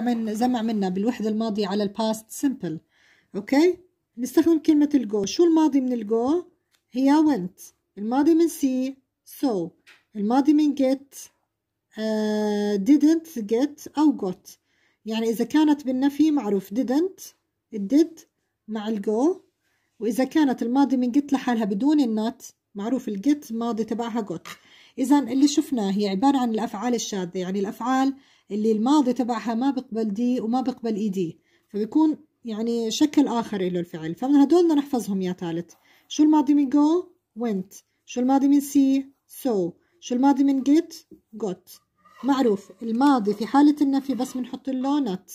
من زمع منا بالوحدة الماضية على الباست سمبل أوكي نستخدم كلمة الجو شو الماضي من الجو هي went الماضي من سي so الماضي من get uh, didn't get أو got يعني إذا كانت بالنفي معروف didn't did مع الجو وإذا كانت الماضي من get لحالها بدون النات معروف الجت ماضي تبعها got إذا اللي شفناه هي عبارة عن الأفعال الشاذة يعني الأفعال اللي الماضي تبعها ما بقبل دي وما بقبل اي دي فبيكون يعني شكل آخر له الفعل فمن هدول بدنا نحفظهم يا ثالث شو الماضي من جو went شو الماضي من سي so شو الماضي من get got معروف الماضي في حالة النفي بس بنحط له not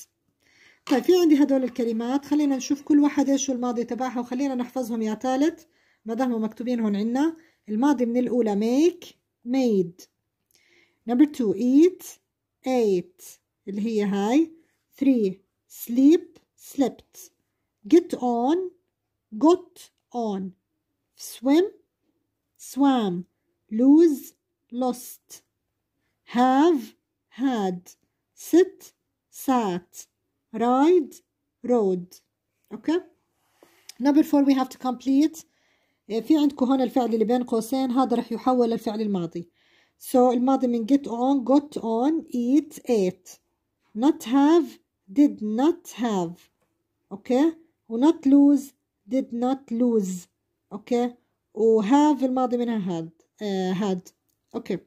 طيب في عندي هدول الكلمات خلينا نشوف كل واحدة شو الماضي تبعها وخلينا نحفظهم يا ثالث ما دام مكتوبين هون عنا الماضي من الأولى make made number two eat eight اللي هي هاي three sleep slept get on got on swim swam lose lost have had sit sat ride rode okay number four we have to complete في عندكم هون الفعل اللي بين قوسين هذا رح يحول للفعل الماضي So الماضي من get on got on eat ate not have did not have okay و not lose did not lose okay و have الماضي منها had uh, had okay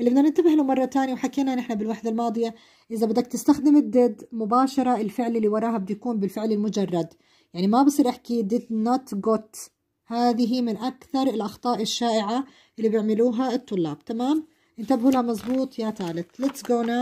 اللي بدنا ننتبه له مرة تانية وحكينا نحن بالوحدة الماضية إذا بدك تستخدم did مباشرة الفعل اللي وراها بده يكون بالفعل المجرد يعني ما بصير أحكي did not got هذه من أكثر الأخطاء الشائعة اللي بيعملوها الطلاب تمام انتبهوا لها مزبوط يا ثالث ليتس جو